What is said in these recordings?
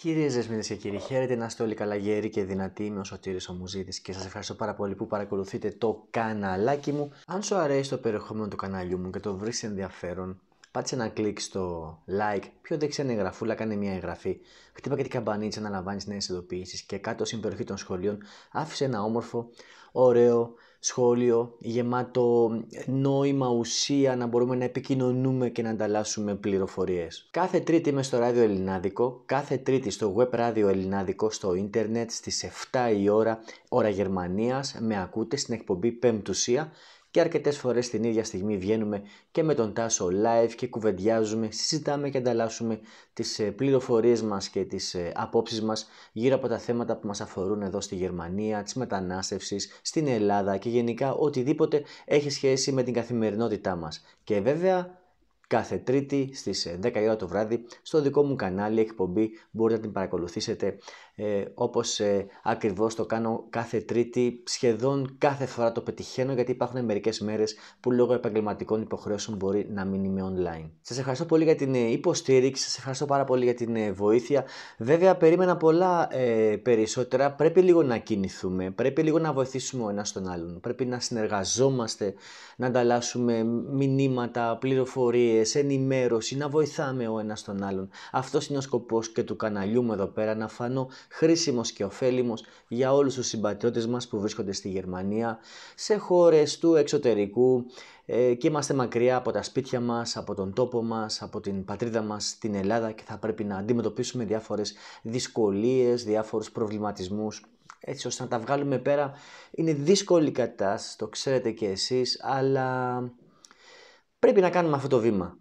Κυρίες και κύριοι, χαίρετε να είστε όλοι καλά γέροι και δυνατοί. Είμαι ο Σωτήρης ο Μουζίδης και σας ευχαριστώ πάρα πολύ που παρακολουθείτε το καναλάκι μου. Αν σου αρέσει το περιεχόμενο του καναλιού μου και το βρεις ενδιαφέρον, πάτσε ένα κλικ στο like, πιο δεξιά είναι η κάνε μια εγγραφή. Χτύπα και την καμπανίτσα να λαμβάνεις νέες ειδοποιήσεις και κάτω στην περιοχή των σχολείων άφησε ένα όμορφο, ωραίο σχόλιο γεμάτο νόημα, ουσία, να μπορούμε να επικοινωνούμε και να ανταλλάσσουμε πληροφορίες. Κάθε Τρίτη είμαι στο Ράδιο Ελληνάδικο, κάθε Τρίτη στο Web Ράδιο Ελληνάδικο στο ίντερνετ στις 7 η ώρα, ώρα Γερμανίας, με ακούτε στην εκπομπή Πέμπτουσία και αρκετές φορές την ίδια στιγμή βγαίνουμε και με τον Τάσο live και κουβεντιάζουμε, συζητάμε και ανταλλάσσουμε τις ε, πληροφορίες μας και τις ε, απόψεις μας γύρω από τα θέματα που μας αφορούν εδώ στη Γερμανία, της μετανάστευσης, στην Ελλάδα και γενικά οτιδήποτε έχει σχέση με την καθημερινότητά μας. Και βέβαια κάθε Τρίτη στις 10 ε, ώρα το βράδυ στο δικό μου κανάλι εκπομπή μπορείτε να την παρακολουθήσετε ε, όπως ε, ακριβώς το κάνω κάθε τρίτη, σχεδόν κάθε φορά το πετυχαίνω γιατί υπάρχουν μερικές μέρες που λόγω επαγγελματικών υποχρεώσεων μπορεί να μην είμαι online. Σας ευχαριστώ πολύ για την ε, υποστήριξη, σας ευχαριστώ πάρα πολύ για την ε, βοήθεια. Βέβαια περίμενα πολλά περισσότερα, πρέπει λίγο να κινηθούμε, πρέπει λίγο να βοηθήσουμε ο ένας τον άλλον, πρέπει να συνεργαζόμαστε, να ανταλλάσσουμε μηνύματα, πληροφορίες, ενημέρωση, να βοηθάμε ο ένας τον άλλον. Αυτός είναι ο σκοπός και του καναλιού μου εδώ πέρα, να φανώ χρήσιμος και ωφέλιμος για όλους τους συμπατριώτες μας που βρίσκονται στη Γερμανία, σε χώρες του εξωτερικού ε, και είμαστε μακριά από τα σπίτια μας, από τον τόπο μας, από την πατρίδα μας, την Ελλάδα και θα πρέπει να αντιμετωπίσουμε διάφορες δυσκολίες, διάφορους προβληματισμούς έτσι ώστε να τα βγάλουμε πέρα. Είναι δύσκολη κατάσταση, το ξέρετε και εσείς, αλλά πρέπει να κάνουμε αυτό το βήμα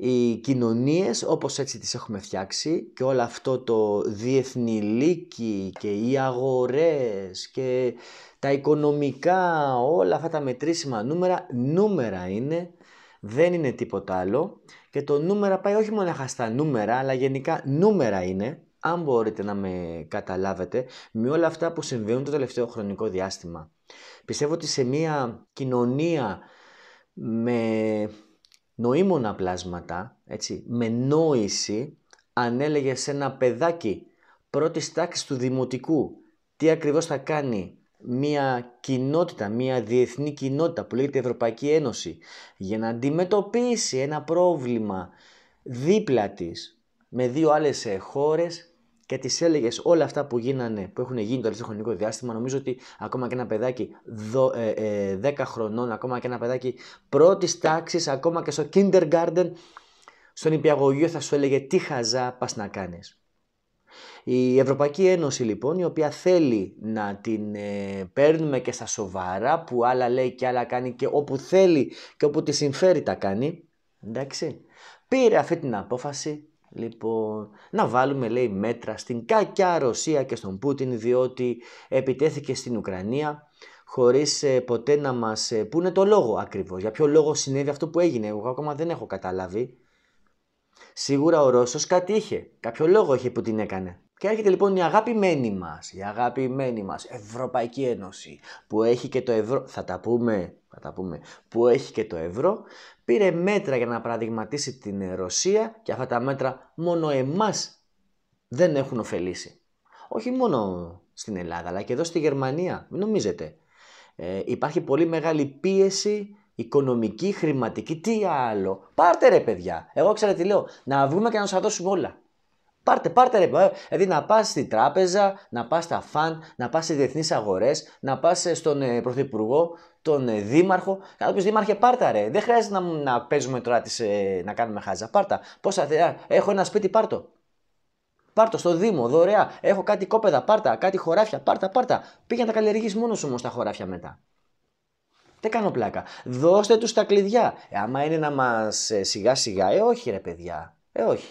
οι κοινωνίες όπως έτσι τις έχουμε φτιάξει και όλο αυτό το διεθνή και οι αγορές και τα οικονομικά, όλα αυτά τα μετρήσιμα νούμερα, νούμερα είναι, δεν είναι τίποτα άλλο και το νούμερα πάει όχι μόνο στα νούμερα αλλά γενικά νούμερα είναι αν μπορείτε να με καταλάβετε, με όλα αυτά που συμβαίνουν το τελευταίο χρονικό διάστημα. Πιστεύω ότι σε μια κοινωνία με νοήμονα πλάσματα, έτσι, με νόηση, αν σε ένα παιδάκι πρώτης τάξης του δημοτικού τι ακριβώς θα κάνει μια κοινότητα, μια διεθνή κοινότητα που λέγεται Ευρωπαϊκή Ένωση για να αντιμετωπίσει ένα πρόβλημα δίπλα της με δύο άλλες ε, χώρες και τη έλεγες όλα αυτά που, γίνανε, που έχουν γίνει το τελευταίο χρονικό διάστημα, νομίζω ότι ακόμα και ένα παιδάκι 10 ε, ε, χρονών, ακόμα και ένα παιδάκι πρώτης τάξης, ακόμα και στο kindergarten, στον υπηαγωγείο θα σου έλεγε τι χαζά πας να κάνεις. Η Ευρωπαϊκή Ένωση λοιπόν, η οποία θέλει να την ε, παίρνουμε και στα σοβαρά, που άλλα λέει και άλλα κάνει και όπου θέλει και όπου τη συμφέρει τα κάνει, εντάξει, πήρε αυτή την απόφαση Λοιπόν, να βάλουμε λέει μέτρα στην κακιά Ρωσία και στον Πούτιν διότι επιτέθηκε στην Ουκρανία χωρίς ε, ποτέ να μας ε, πούνε το λόγο ακριβώς. Για ποιο λόγο συνέβη αυτό που έγινε, εγώ ακόμα δεν έχω καταλάβει. Σίγουρα ο Ρώσος κάτι είχε, κάποιο λόγο είχε που την έκανε. Και έρχεται λοιπόν η αγαπημένη μας, η αγαπημένη μας Ευρωπαϊκή Ένωση που έχει και το ευρώ, θα τα πούμε, θα τα πούμε, που έχει και το ευρώ, πήρε μέτρα για να παραδειγματίσει την Ρωσία και αυτά τα μέτρα μόνο εμάς δεν έχουν ωφελήσει. Όχι μόνο στην Ελλάδα αλλά και εδώ στη Γερμανία, μην νομίζετε. Ε, υπάρχει πολύ μεγάλη πίεση οικονομική, χρηματική, τι άλλο. Πάρτε ρε παιδιά, εγώ ξέρω τι λέω, να βγούμε και να σας δώσουμε όλα. Πάρτε, πάρτε ρε. Ε, δηλαδή να πας στη τράπεζα, να πας στα φαν, να πας σε διεθνείς αγορές, να πας ε, στον ε, πρωθυπουργό, τον ε, δήμαρχο. Κάποιο δήμαρχε, πάρτα ρε. Δεν χρειάζεται να, να παίζουμε τώρα τις, να κάνουμε χάζα. Πάρτα. Πόσα θεία. Έχω ένα σπίτι, πάρτο. Πάρτο στο Δήμο, δωρεά. Έχω κάτι κόπεδα, πάρτα. Κάτι χωράφια, πάρτα, πάρτα. Πήγα να τα καλλιεργείς μόνος όμως τα χωράφια μετά. Δεν κάνω πλάκα. Δώστε τους τα κλειδιά. Ε, άμα είναι να μας σιγά σιγά, ε όχι ρε παιδιά. Ε όχι.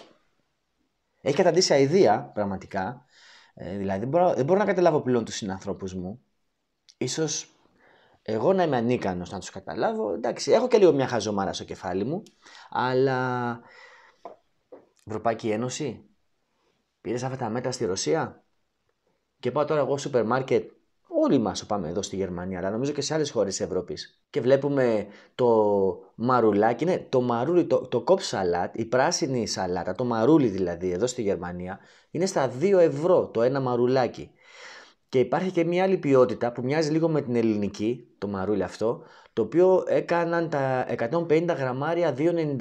Έχει καταντήσει αηδία, πραγματικά. Ε, δηλαδή, δεν μπορώ, μπορώ να καταλάβω πλέον τους συνανθρώπους μου. Ίσως εγώ να είμαι ανίκανος να τους καταλάβω. Εντάξει, έχω και λίγο μια χαζομάρα στο κεφάλι μου, αλλά. Ευρωπαϊκή Ένωση, πήρες αυτά τα μέτρα στη Ρωσία. Και πάω τώρα εγώ σούπερ μάρκετ όλοι μας πάμε εδώ στη Γερμανία, αλλά νομίζω και σε άλλες χώρες της Ευρώπης. Και βλέπουμε το μαρουλάκι, ναι, το μαρούλι, το, το κόπ σαλάτ, η πράσινη σαλάτα, το μαρούλι δηλαδή εδώ στη Γερμανία, είναι στα 2 ευρώ το ένα μαρουλάκι. Και υπάρχει και μια άλλη ποιότητα που μοιάζει λίγο με την ελληνική, το μαρούλι αυτό, το οποίο έκαναν τα 150 γραμμάρια 2,99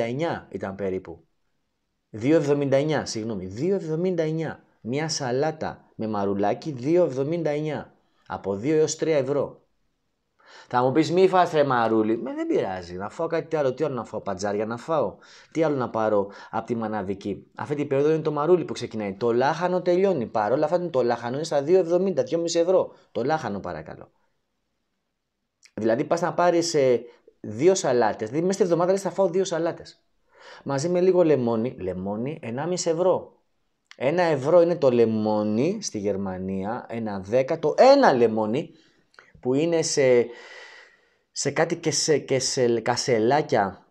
ήταν περίπου. 2,79, συγγνώμη, 2,79. Μια σαλάτα με μαρουλάκι 2,79. Από 2 έως 3 ευρώ. Θα μου πεις μη φας ρε μαρούλι. Με δεν πειράζει. Να φάω κάτι άλλο. Τι άλλο να φάω, πατζάρια να φάω. Τι άλλο να πάρω από τη μαναδική. Αυτή την περίοδο είναι το μαρούλι που ξεκινάει. Το λάχανο τελειώνει. παρόλα όλα αυτά το λάχανο είναι στα 2,70, 2,5 ευρώ. Το λάχανο παρακαλώ. Δηλαδή πας να πάρεις ε, δύο σαλάτες. Δηλαδή μέσα στη εβδομάδα λες, θα φάω δύο σαλάτες. Μαζί με λίγο λεμόνι, λεμόνι 1,5 ευρώ. Ένα ευρώ είναι το λεμόνι στη Γερμανία, ένα δέκατο, ένα λεμόνι που είναι σε, σε κάτι και σε, και κασελάκια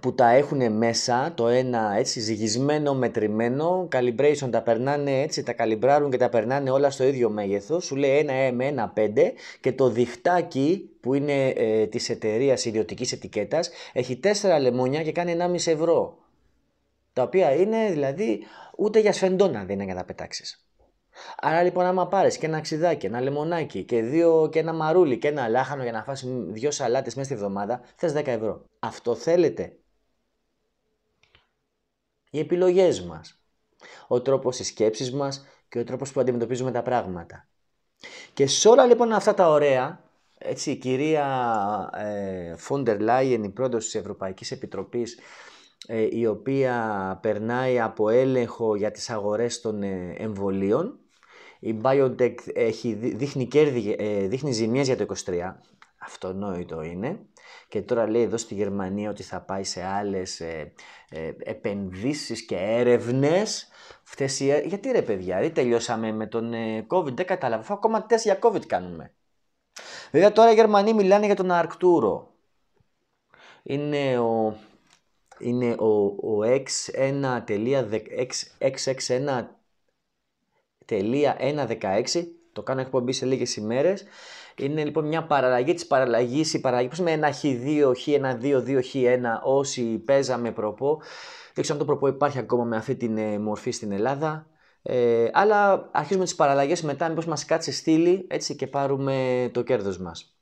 που τα έχουν μέσα, το ένα έτσι ζυγισμένο, μετρημένο, calibration τα περνάνε έτσι, τα καλυμπράρουν και τα περνάνε όλα στο ίδιο μέγεθος, σου λέει ένα με ένα πέντε και το διχτάκι που είναι ε, της εταιρείας ιδιωτικής ετικέτας έχει τέσσερα λεμόνια και κάνει 1,5 ευρώ, τα οποία είναι δηλαδή ούτε για σφεντόνα δεν είναι για να πετάξεις. Άρα λοιπόν, άμα πάρεις και ένα ξυδάκι, ένα λεμονάκι και, δύο, και ένα μαρούλι και ένα λάχανο για να φας δύο σαλάτες μέσα στη βδομάδα, θες 10 ευρώ. Αυτό θέλετε. Οι επιλογές μας, ο τρόπος της σκέψης μας και ο τρόπος που αντιμετωπίζουμε τα πράγματα. Και σε όλα λοιπόν αυτά τα ωραία, έτσι, η κυρία ε, Φόντερ Λάιεν, η πρόεδρος της Ευρωπαϊκής Επιτροπής, ε, η οποία περνάει από έλεγχο για τις αγορές των ε, εμβολίων. Η BioNTech έχει, δείχνει, κέρδη, ε, δείχνει ζημίες για το 23, αυτονόητο είναι. Και τώρα λέει εδώ στη Γερμανία ότι θα πάει σε άλλες επενδύσεις και έρευνες. Φτες, γιατί ρε παιδιά, δεν τελειώσαμε με τον COVID, δεν κατάλαβα. ακόμα τεστ για COVID κάνουμε. Βέβαια τώρα οι Γερμανοί μιλάνε για τον Αρκτούρο. Είναι ο είναι ο, ο X1.1.1.16 το κάνω εκπομπή σε λίγες ημέρες είναι λοιπόν μια παραλλαγή της παραλλαγής η παραλλαγή που ένα χ2, χ1, 2, 2, χ1 όσοι παίζαμε προπό δεν ξέρω αν το προπό υπάρχει ακόμα με αυτή την ε, μορφή στην Ελλάδα ε, αλλά αρχίζουμε τις παραλλαγές μετά μήπως μας κάτσει στήλη έτσι και πάρουμε το κέρδος μας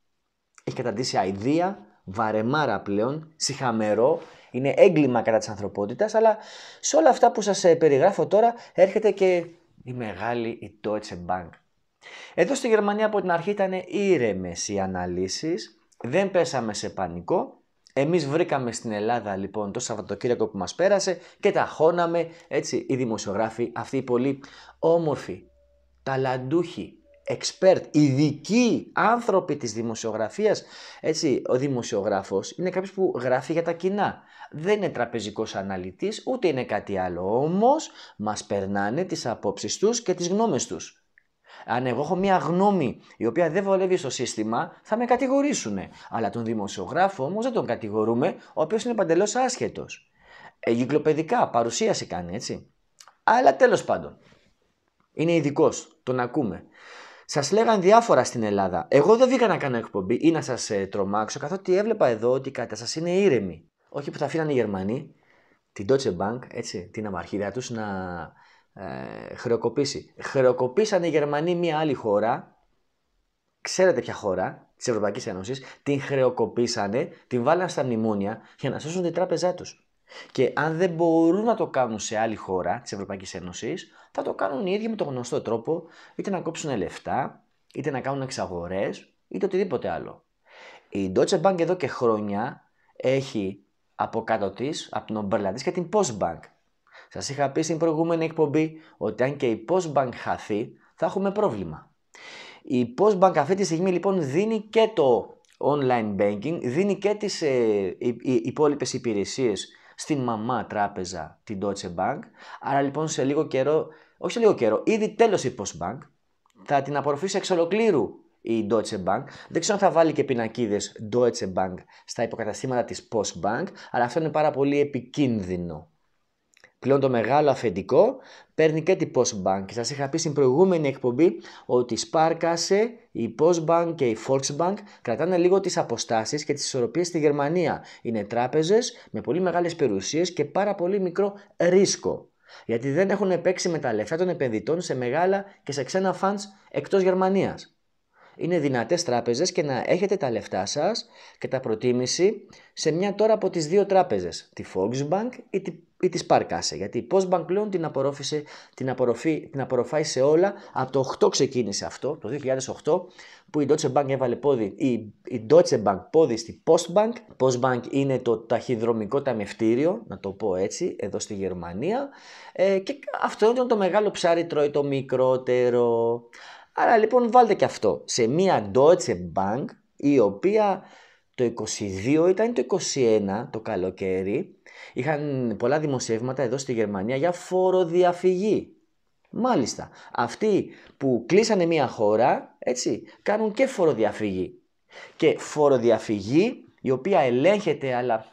έχει καταντήσει αηδία, βαρεμάρα πλέον, συχαμερό, είναι έγκλημα κατά της ανθρωπότητας, αλλά σε όλα αυτά που σας ε, περιγράφω τώρα έρχεται και η μεγάλη η Deutsche Bank. Εδώ στη Γερμανία από την αρχή ήταν ήρεμες οι αναλύσεις, δεν πέσαμε σε πανικό. Εμείς βρήκαμε στην Ελλάδα λοιπόν το Σαββατοκύριακο που μας πέρασε και τα χώναμε έτσι οι δημοσιογράφοι αυτοί οι πολύ όμορφοι, ταλαντούχοι, expert, ειδικοί άνθρωποι της δημοσιογραφίας. Έτσι, ο δημοσιογράφος είναι κάποιος που γράφει για τα κοινά. Δεν είναι τραπεζικός αναλυτής, ούτε είναι κάτι άλλο. Όμως, μας περνάνε τις απόψεις τους και τις γνώμες τους. Αν εγώ έχω μία γνώμη η οποία δεν βολεύει στο σύστημα, θα με κατηγορήσουν. Αλλά τον δημοσιογράφο όμως δεν τον κατηγορούμε, ο οποίος είναι παντελώς άσχετος. Εγκυκλοπαιδικά, παρουσίαση κάνει έτσι. Αλλά τέλος πάντων, είναι ειδικός, τον ακούμε. Σας λέγαν διάφορα στην Ελλάδα. Εγώ δεν βγήκα να κάνω εκπομπή ή να σας ε, τρομάξω, καθότι έβλεπα εδώ ότι η κατάσταση είναι ήρεμη. Όχι που θα αφήναν οι Γερμανοί την Deutsche Bank, έτσι, την αμαρχίδα τους, να ε, χρεοκοπήσει. Χρεοκοπήσαν οι Γερμανοί μια άλλη χώρα, ξέρετε ποια χώρα, της Ευρωπαϊκής Ένωσης, την χρεοκοπήσανε, την βάλανε στα μνημόνια για να σώσουν την τράπεζά τους. Και αν δεν μπορούν να το κάνουν σε άλλη χώρα της Ευρωπαϊκής Ένωσης, θα το κάνουν οι ίδιοι με τον γνωστό τρόπο, είτε να κόψουν λεφτά, είτε να κάνουν εξαγορές, είτε οτιδήποτε άλλο. Η Deutsche Bank εδώ και χρόνια έχει από κάτω της, από την ομπέρλα και την Postbank. Σας είχα πει στην προηγούμενη εκπομπή ότι αν και η Postbank χαθεί, θα έχουμε πρόβλημα. Η Postbank αυτή τη στιγμή λοιπόν δίνει και το online banking, δίνει και τις ε, υπηρεσίες στην μαμά τράπεζα την Deutsche Bank. Άρα λοιπόν σε λίγο καιρό, όχι σε λίγο καιρό, ήδη τέλος η Postbank θα την απορροφήσει εξ ολοκλήρου η Deutsche Bank. Δεν ξέρω αν θα βάλει και πινακίδες Deutsche Bank στα υποκαταστήματα της Postbank, αλλά αυτό είναι πάρα πολύ επικίνδυνο πλέον το μεγάλο αφεντικό, παίρνει και την Postbank. Σας είχα πει στην προηγούμενη εκπομπή ότι η Σπάρκασε, η Postbank και η Volksbank κρατάνε λίγο τις αποστάσεις και τις ισορροπίες στη Γερμανία. Είναι τράπεζες με πολύ μεγάλες περιουσίες και πάρα πολύ μικρό ρίσκο. Γιατί δεν έχουν παίξει με τα λεφτά των επενδυτών σε μεγάλα και σε ξένα φαντ εκτός Γερμανίας είναι δυνατές τράπεζες και να έχετε τα λεφτά σας και τα προτίμηση σε μια τώρα από τις δύο τράπεζες, τη Volksbank ή την ή της Σπάρκασε. Γιατί η Postbank πλέον την, απορρόφησε, την, απορροφή, την απορροφάει σε όλα. Από το 8 ξεκίνησε αυτό, το 2008, που η Deutsche Bank έβαλε πόδι, η, η Deutsche Bank πόδι στη Postbank. Postbank είναι το ταχυδρομικό ταμευτήριο, να το πω έτσι, εδώ στη Γερμανία. Ε, και αυτό είναι το μεγάλο ψάρι τρώει το μικρότερο. Άρα λοιπόν βάλτε και αυτό σε μια Deutsche Bank η οποία το 22 ήταν το 21 το καλοκαίρι είχαν πολλά δημοσιεύματα εδώ στη Γερμανία για φοροδιαφυγή. Μάλιστα, αυτοί που κλείσανε μια χώρα, έτσι, κάνουν και φοροδιαφυγή. Και φοροδιαφυγή η οποία ελέγχεται, αλλά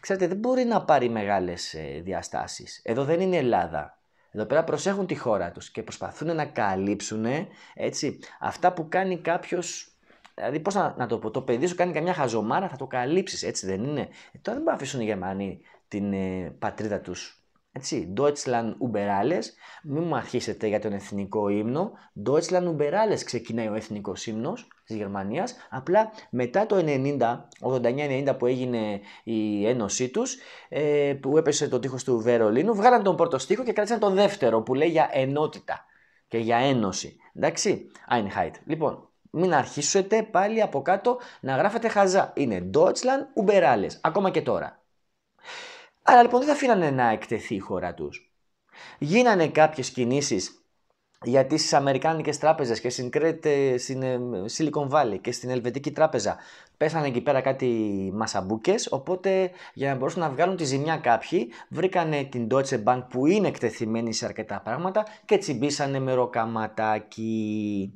ξέρετε δεν μπορεί να πάρει μεγάλες ε, διαστάσεις. Εδώ δεν είναι Ελλάδα. Εδώ πέρα προσέχουν τη χώρα τους και προσπαθούν να καλύψουν έτσι, αυτά που κάνει κάποιος Δηλαδή, πώς να, το πω, το παιδί σου κάνει καμιά χαζομάρα, θα το καλύψεις, έτσι δεν είναι. Ε, τώρα δεν μπορεί να αφήσουν οι Γερμανοί την ε, πατρίδα τους. Έτσι, Deutschland über alles, μην μου αρχίσετε για τον εθνικό ύμνο. Deutschland über alles ξεκινάει ο εθνικός ύμνος της Γερμανίας. Απλά μετά το 90, 89-90 που έγινε η ένωσή τους, ε, που έπεσε το τείχος του Βερολίνου, βγάλαν τον πρώτο στίχο και κράτησαν τον δεύτερο που λέει για ενότητα και για ένωση. Εντάξει, Einheit. Λοιπόν, μην αρχίσετε πάλι από κάτω να γράφετε χαζά. Είναι Deutschland über alles, ακόμα και τώρα. Άρα λοιπόν δεν θα αφήνανε να εκτεθεί η χώρα τους. Γίνανε κάποιες κινήσεις γιατί στις Αμερικάνικες τράπεζες και στην, ε, Silicon Valley και στην Ελβετική τράπεζα πέσανε εκεί πέρα κάτι μασαμπούκες, οπότε για να μπορούσαν να βγάλουν τη ζημιά κάποιοι, βρήκανε την Deutsche Bank που είναι εκτεθειμένη σε αρκετά πράγματα και τσιμπήσανε με ροκαματάκι.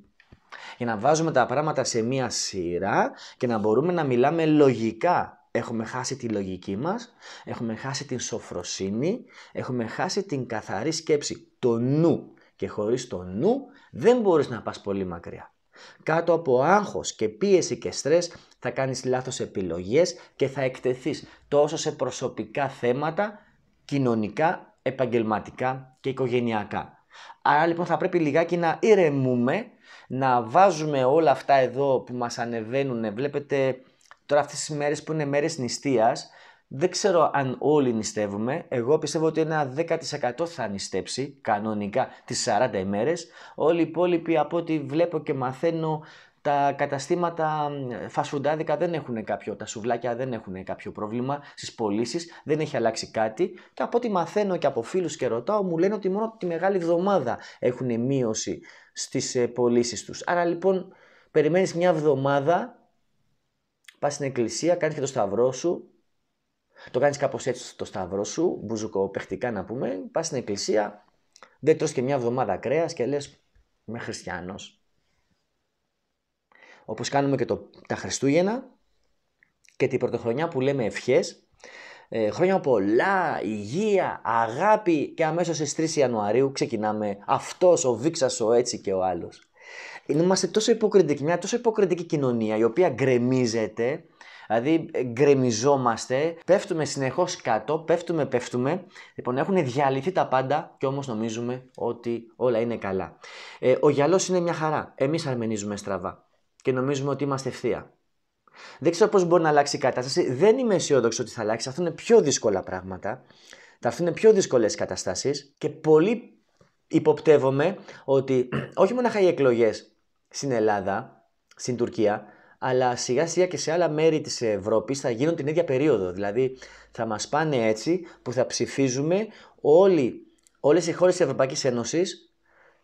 Για να βάζουμε τα πράγματα σε μία σειρά και να μπορούμε να μιλάμε λογικά Έχουμε χάσει τη λογική μας, έχουμε χάσει την σοφροσύνη, έχουμε χάσει την καθαρή σκέψη, το νου. Και χωρίς το νου δεν μπορείς να πας πολύ μακριά. Κάτω από άγχος και πίεση και στρες θα κάνεις λάθος επιλογές και θα εκτεθείς τόσο σε προσωπικά θέματα, κοινωνικά, επαγγελματικά και οικογενειακά. Άρα λοιπόν θα πρέπει λιγάκι να ηρεμούμε, να βάζουμε όλα αυτά εδώ που μας ανεβαίνουν, βλέπετε Τώρα αυτές τις μέρες που είναι μέρες νηστείας, δεν ξέρω αν όλοι νηστεύουμε. Εγώ πιστεύω ότι ένα 10% θα νηστέψει κανονικά τις 40 ημέρες. Όλοι οι υπόλοιποι από ό,τι βλέπω και μαθαίνω τα καταστήματα φασουντάδικα δεν έχουν κάποιο, τα σουβλάκια δεν έχουν κάποιο πρόβλημα στις πωλήσεις, δεν έχει αλλάξει κάτι και από ό,τι μαθαίνω και από φίλους και ρωτάω μου λένε ότι μόνο τη μεγάλη εβδομάδα έχουν μείωση στις ε, πωλήσεις τους. Άρα λοιπόν περιμένεις μια εβδομάδα Πας στην εκκλησία, κάνει και το σταυρό σου. Το κάνεις κάπως έτσι το σταυρό σου, μπουζουκοπαιχτικά να πούμε. Πας στην εκκλησία, δεν τρως και μια εβδομάδα κρέας και λες, είμαι χριστιανός. Όπως κάνουμε και το, τα Χριστούγεννα και την πρωτοχρονιά που λέμε ευχές. Ε, χρόνια πολλά, υγεία, αγάπη και αμέσως στις 3 Ιανουαρίου ξεκινάμε αυτός ο Βίξας ο έτσι και ο άλλος είμαστε τόσο υποκριτικοί, μια τόσο υποκριτική κοινωνία η οποία γκρεμίζεται, δηλαδή ε, γκρεμιζόμαστε, πέφτουμε συνεχώς κάτω, πέφτουμε, πέφτουμε. Λοιπόν, έχουν διαλυθεί τα πάντα και όμως νομίζουμε ότι όλα είναι καλά. Ε, ο γυαλός είναι μια χαρά. Εμείς αρμενίζουμε στραβά και νομίζουμε ότι είμαστε ευθεία. Δεν ξέρω πώς μπορεί να αλλάξει η κατάσταση. Δεν είμαι αισιόδοξο ότι θα αλλάξει. Αυτό είναι πιο δύσκολα πράγματα. Θα είναι πιο δύσκολες καταστάσεις και πολύ υποπτεύομαι ότι όχι μόνο οι εκλογές στην Ελλάδα, στην Τουρκία, αλλά σιγά σιγά και σε άλλα μέρη της Ευρώπης θα γίνουν την ίδια περίοδο. Δηλαδή θα μας πάνε έτσι που θα ψηφίζουμε όλοι, όλες οι χώρες της Ευρωπαϊκής Ένωσης,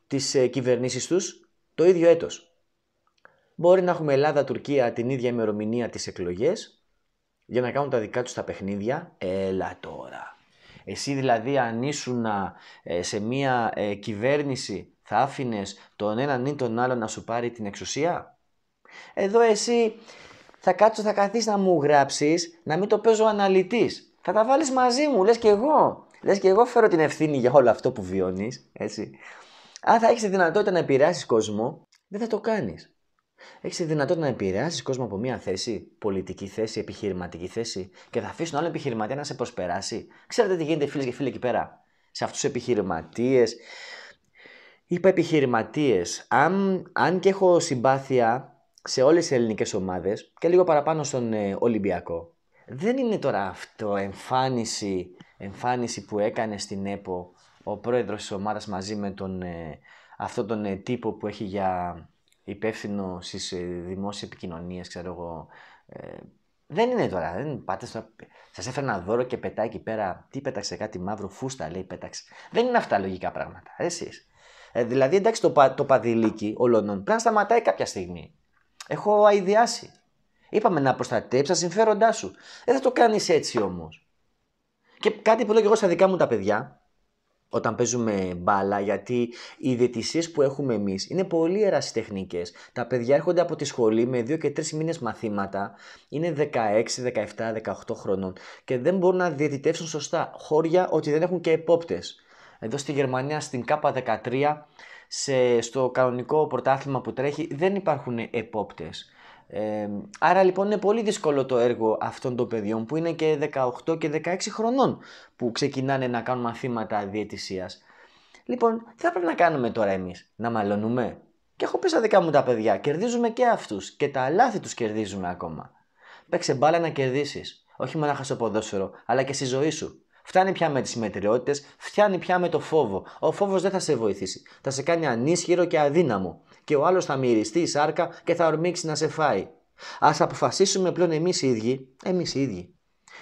τις ε, κυβερνήσεις τους, το ίδιο έτος. Μπορεί να έχουμε Ελλάδα-Τουρκία την ίδια ημερομηνία τις εκλογές για να κάνουν τα δικά τους τα παιχνίδια. Έλα τώρα. Εσύ δηλαδή αν ήσουν ε, σε μια ε, κυβέρνηση θα άφηνες τον έναν ή τον άλλο να σου πάρει την εξουσία. Εδώ εσύ θα κάτσω, θα καθίσει να μου γράψεις, να μην το παίζω αναλυτής. Θα τα βάλεις μαζί μου, λες και εγώ. Λες και εγώ φέρω την ευθύνη για όλο αυτό που βιώνεις, έτσι. Αν θα έχεις τη δυνατότητα να επηρεάσεις κόσμο, δεν θα το κάνεις. Έχεις τη δυνατότητα να επηρεάσεις κόσμο από μια θέση, πολιτική θέση, επιχειρηματική θέση και θα αφήσουν άλλο επιχειρηματία να σε προσπεράσει. Ξέρετε τι γίνεται, φίλες και φίλοι, εκεί πέρα. Σε αυτούς τους επιχειρηματίες, είπα επιχειρηματίες. Αν, αν και έχω συμπάθεια σε όλες τις ελληνικές ομάδες και λίγο παραπάνω στον ε, Ολυμπιακό, δεν είναι τώρα αυτό εμφάνιση, εμφάνιση που έκανε στην ΕΠΟ ο πρόεδρος της ομάδας μαζί με τον, ε, αυτόν τον ε, τύπο που έχει για υπεύθυνο στις ε, δημόσιες επικοινωνίες, ξέρω εγώ, δεν είναι τώρα. Δεν πάτε στο... Σας έφερα ένα δώρο και πετάει εκεί πέρα. Τι πέταξε κάτι μαύρο, φούστα λέει πέταξε. Δεν είναι αυτά λογικά πράγματα. Εσείς. Ε, δηλαδή, εντάξει, το, πα, το παδιλίκι ολονών πρέπει να σταματάει κάποια στιγμή. Έχω αειδιάσει. Είπαμε να προστατέψεις τα συμφέροντά σου. Δεν θα το κάνεις έτσι όμως. Και κάτι που λέω και εγώ στα δικά μου τα παιδιά, όταν παίζουμε μπάλα, γιατί οι διαιτησίες που έχουμε εμείς είναι πολύ ερασιτεχνικές. Τα παιδιά έρχονται από τη σχολή με δύο και 3 μήνες μαθήματα, είναι 16, 17, 18 χρονών και δεν μπορούν να διαιτητεύσουν σωστά, χώρια ότι δεν έχουν και επόπτες εδώ στη Γερμανία στην ΚΑΠΑ 13 σε, στο κανονικό πρωτάθλημα που τρέχει δεν υπάρχουν επόπτες. άρα λοιπόν είναι πολύ δύσκολο το έργο αυτών των παιδιών που είναι και 18 και 16 χρονών που ξεκινάνε να κάνουν μαθήματα διαιτησίας. Λοιπόν, τι θα πρέπει να κάνουμε τώρα εμείς, να μαλώνουμε. Και έχω πει στα δικά μου τα παιδιά, κερδίζουμε και αυτούς και τα λάθη τους κερδίζουμε ακόμα. Παίξε μπάλα να κερδίσεις, όχι μόνο στο ποδόσφαιρο, αλλά και στη ζωή σου. Φτάνει πια με τις συμμετριότητες, φτάνει πια με το φόβο. Ο φόβος δεν θα σε βοηθήσει. Θα σε κάνει ανίσχυρο και αδύναμο. Και ο άλλος θα μυριστεί η σάρκα και θα ορμήξει να σε φάει. Ας αποφασίσουμε πλέον εμείς οι ίδιοι, εμείς οι ίδιοι,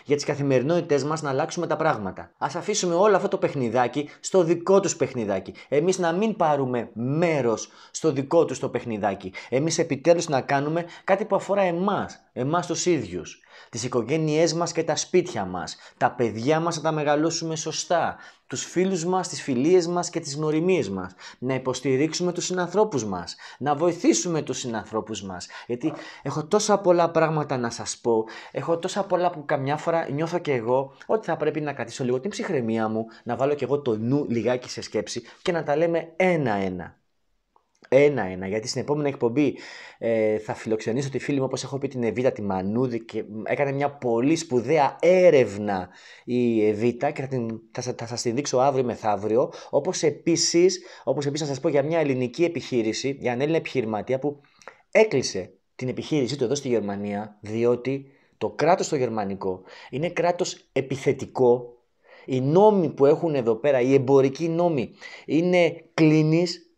για τις καθημερινότητές μας να αλλάξουμε τα πράγματα. Ας αφήσουμε όλο αυτό το παιχνιδάκι στο δικό τους παιχνιδάκι. Εμείς να μην πάρουμε μέρος στο δικό τους το παιχνιδάκι. Εμείς επιτέλους να κάνουμε κάτι που αφορά εμάς, εμάς τους ίδιους τις οικογένειές μας και τα σπίτια μας, τα παιδιά μας να τα μεγαλώσουμε σωστά, τους φίλους μας, τις φιλίες μας και τις γνωριμίες μας, να υποστηρίξουμε τους συνανθρώπους μας, να βοηθήσουμε τους συνανθρώπους μας, γιατί έχω τόσα πολλά πράγματα να σας πω, έχω τόσα πολλά που καμιά φορά νιώθω και εγώ ότι θα πρέπει να κρατήσω λίγο την ψυχραιμία μου, να βάλω και εγώ το νου λιγάκι σε σκέψη και να τα λέμε ένα-ένα ένα-ένα, γιατί στην επόμενη εκπομπή ε, θα φιλοξενήσω τη φίλη μου, όπως έχω πει την Εβίτα, τη Μανούδη και έκανε μια πολύ σπουδαία έρευνα η Εβίτα και θα, την, θα, θα σας την δείξω αύριο μεθαύριο, όπως επίσης, όπως επίσης θα σας πω για μια ελληνική επιχείρηση, για έναν Έλληνα επιχειρηματία που έκλεισε την επιχείρησή του εδώ στη Γερμανία, διότι το κράτος το γερμανικό είναι κράτος επιθετικό, οι νόμοι που έχουν εδώ πέρα, οι εμπορικοί νόμοι, είναι κλίνης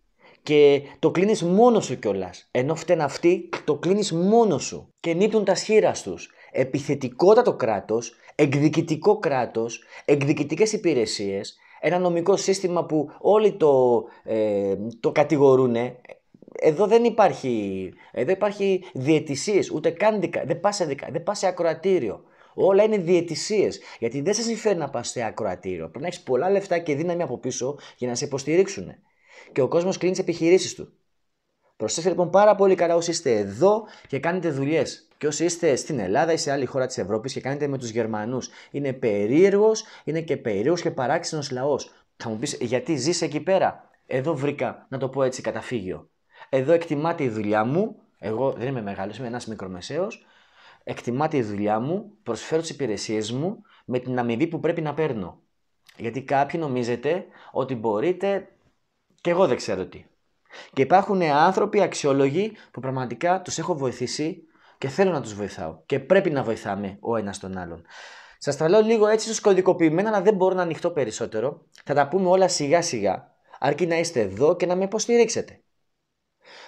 και το κλείνεις μόνο σου κιόλας. Ενώ φταίνουν αυτοί, το κλείνεις μόνο σου και νύπτουν τα σχήρα του. Επιθετικότατο κράτος, εκδικητικό κράτος, εκδικητικές υπηρεσίες, ένα νομικό σύστημα που όλοι το, ε, το κατηγορούν. Εδώ δεν υπάρχει, εδώ υπάρχει διαιτησίες, ούτε καν δικα, δεν πας σε, δικα, δεν σε ακροατήριο. Όλα είναι διαιτησίες. Γιατί δεν σε συμφέρει να πας σε ακροατήριο. Πρέπει να έχεις πολλά λεφτά και δύναμη από πίσω για να σε υποστηρίξουν και ο κόσμος κλείνει τις επιχειρήσεις του. Προσέξτε λοιπόν πάρα πολύ καλά όσοι είστε εδώ και κάνετε δουλειές. Και όσοι είστε στην Ελλάδα ή σε άλλη χώρα της Ευρώπης και κάνετε με τους Γερμανούς. Είναι περίεργος, είναι και περίεργος και παράξενος λαός. Θα μου πεις γιατί ζεις εκεί πέρα. Εδώ βρήκα, να το πω έτσι, καταφύγιο. Εδώ εκτιμάται η δουλειά μου. Εγώ δεν είμαι μεγάλος, είμαι ένας μικρομεσαίος. Εκτιμάται η δουλειά μου, προσφέρω τις υπηρεσίες μου με την αμοιβή που πρέπει να παίρνω. Γιατί κάποιοι νομίζετε ότι μπορείτε και εγώ δεν ξέρω τι. Και υπάρχουν άνθρωποι αξιόλογοι που πραγματικά τους έχω βοηθήσει και θέλω να τους βοηθάω. Και πρέπει να βοηθάμε ο ένας τον άλλον. Σας τα λέω λίγο έτσι του κωδικοποιημένα, αλλά δεν μπορώ να ανοιχτώ περισσότερο. Θα τα πούμε όλα σιγά σιγά, αρκεί να είστε εδώ και να με υποστηρίξετε.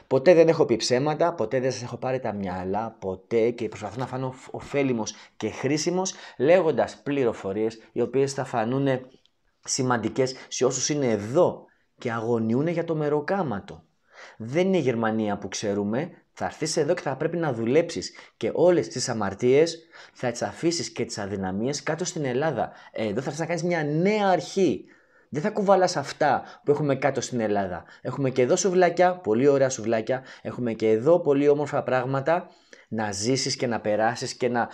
Ποτέ δεν έχω πει ψέματα, ποτέ δεν σας έχω πάρει τα μυαλά, ποτέ και προσπαθώ να φανώ ωφέλιμος και χρήσιμος, λέγοντας πληροφορίες, οι οποίες θα φανούν σημαντικές σε όσους είναι εδώ και αγωνιούν για το μεροκάματο. Δεν είναι η Γερμανία που ξέρουμε, θα έρθεις εδώ και θα πρέπει να δουλέψεις. Και όλες τις αμαρτίες θα τις αφήσεις και τις αδυναμίες κάτω στην Ελλάδα. Ε, εδώ θα έρθεις να κάνεις μια νέα αρχή. Δεν θα κουβαλάς αυτά που έχουμε κάτω στην Ελλάδα. Έχουμε και εδώ σουβλάκια, πολύ ωραία σουβλάκια. Έχουμε και εδώ πολύ όμορφα πράγματα. Να ζήσεις και να περάσεις και να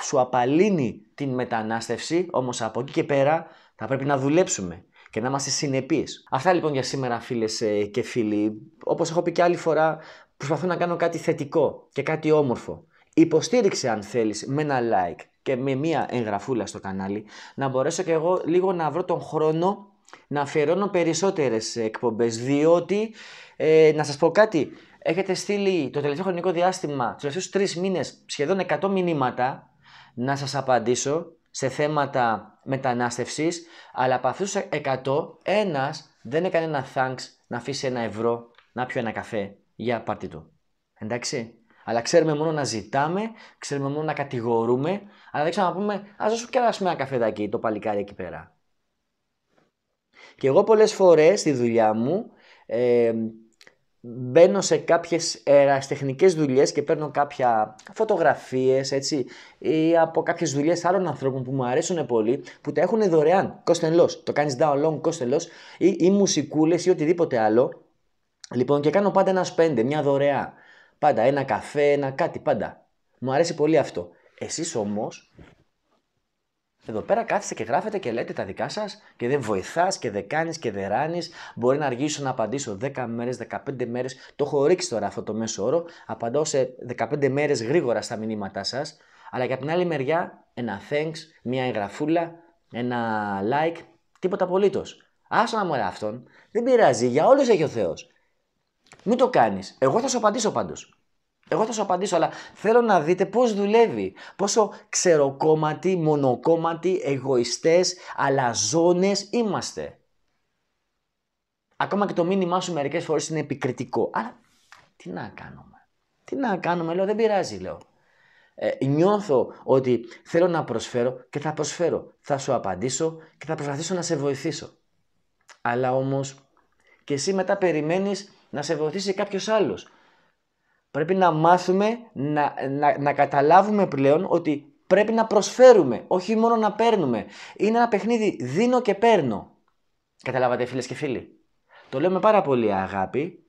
σου απαλύνει την μετανάστευση. Όμως από εκεί και πέρα θα πρέπει να δουλέψουμε και να είμαστε συνεπείς. Αυτά λοιπόν για σήμερα, φίλες ε, και φίλοι. Όπως έχω πει και άλλη φορά, προσπαθώ να κάνω κάτι θετικό και κάτι όμορφο. Υποστήριξε αν θέλεις με ένα like και με μία εγγραφούλα στο κανάλι να μπορέσω και εγώ λίγο να βρω τον χρόνο να αφιερώνω περισσότερες εκπομπές διότι ε, να σας πω κάτι έχετε στείλει το τελευταίο χρονικό διάστημα τους τελευταίους τρεις μήνες, σχεδόν 100 μηνύματα να σας απαντήσω σε θέματα μετανάστευσης, αλλά από αυτούς 100, ένας δεν έκανε ένα thanks να αφήσει ένα ευρώ να πιω ένα καφέ για πάρτι του. Εντάξει. Αλλά ξέρουμε μόνο να ζητάμε, ξέρουμε μόνο να κατηγορούμε, αλλά δεν ξέρουμε να πούμε ας δώσουμε και ένα, ένα καφεδάκι το παλικάρι εκεί πέρα. Και εγώ πολλές φορές στη δουλειά μου ε, μπαίνω σε κάποιες τεχνικές δουλειές και παίρνω κάποια φωτογραφίες έτσι, ή από κάποιες δουλειές άλλων ανθρώπων που μου αρέσουν πολύ που τα έχουν δωρεάν, κόστελος, το κάνεις download κόστελος ή, ή μουσικούλες ή οτιδήποτε άλλο λοιπόν και κάνω πάντα ένα σπέντε, μια δωρεά πάντα ένα καφέ, ένα κάτι πάντα μου αρέσει πολύ αυτό εσείς όμως εδώ πέρα κάθεστε και γράφετε και λέτε τα δικά σας και δεν βοηθάς και δεν κάνεις και δεν ράνεις. Μπορεί να αργήσω να απαντήσω 10 μέρε, 15 μέρες. Το έχω ρίξει τώρα αυτό το μέσο όρο. απαντώ σε 15 μέρες γρήγορα στα μηνύματά σας. Αλλά και την άλλη μεριά, ένα thanks, μια εγγραφούλα, ένα like, τίποτα απολύτως. Άσο να μου αυτόν. Δεν πειράζει, για όλους έχει ο Θεός. Μην το κάνεις. Εγώ θα σου απαντήσω πάντως. Εγώ θα σου απαντήσω, αλλά θέλω να δείτε πώς δουλεύει. Πόσο ξεροκόμματοι, μονοκόμματοι, εγωιστές, αλαζόνες είμαστε. Ακόμα και το μήνυμά σου μερικές φορές είναι επικριτικό. Αλλά τι να κάνουμε. Τι να κάνουμε, λέω, δεν πειράζει, λέω. Ε, νιώθω ότι θέλω να προσφέρω και θα προσφέρω. Θα σου απαντήσω και θα προσπαθήσω να σε βοηθήσω. Αλλά όμως και εσύ μετά περιμένεις να σε βοηθήσει κάποιος άλλος. Πρέπει να μάθουμε να, να, να καταλάβουμε πλέον ότι πρέπει να προσφέρουμε, όχι μόνο να παίρνουμε. Είναι ένα παιχνίδι δίνω και παίρνω. Καταλάβατε φίλες και φίλοι. Το λέω με πάρα πολύ αγάπη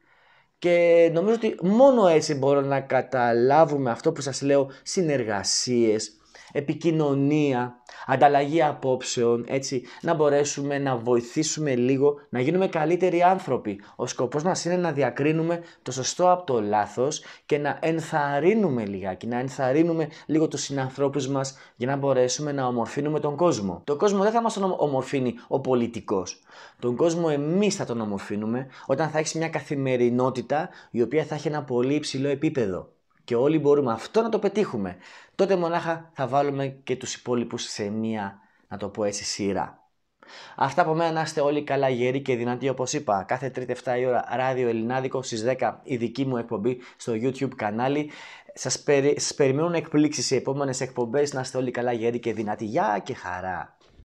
και νομίζω ότι μόνο έτσι μπορώ να καταλάβουμε αυτό που σας λέω, συνεργασίες, επικοινωνία, ανταλλαγή απόψεων, έτσι, να μπορέσουμε να βοηθήσουμε λίγο, να γίνουμε καλύτεροι άνθρωποι. Ο σκοπός μας είναι να διακρίνουμε το σωστό από το λάθος και να ενθαρρύνουμε λιγάκι, να ενθαρρύνουμε λίγο τους συνανθρώπους μας για να μπορέσουμε να ομορφύνουμε τον κόσμο. Τον κόσμο δεν θα μας τον ομορφύνει ο πολιτικός. Τον κόσμο εμείς θα τον ομορφύνουμε όταν θα έχεις μια καθημερινότητα η οποία θα έχει ένα πολύ υψηλό επίπεδο και όλοι μπορούμε αυτό να το πετύχουμε, τότε μονάχα θα βάλουμε και τους υπόλοιπους σε μία, να το πω έτσι, σειρά. Αυτά από μένα να είστε όλοι καλά γεροί και δυνατοί όπως είπα. Κάθε τρίτη 7 η ώρα ράδιο ελληνάδικο στις 10 η δική μου εκπομπή στο YouTube κανάλι. Σας, περι... σας περιμένουν εκπλήξεις οι επόμενες εκπομπές. Να είστε όλοι καλά γεροί και δυνατοί. Γεια και χαρά.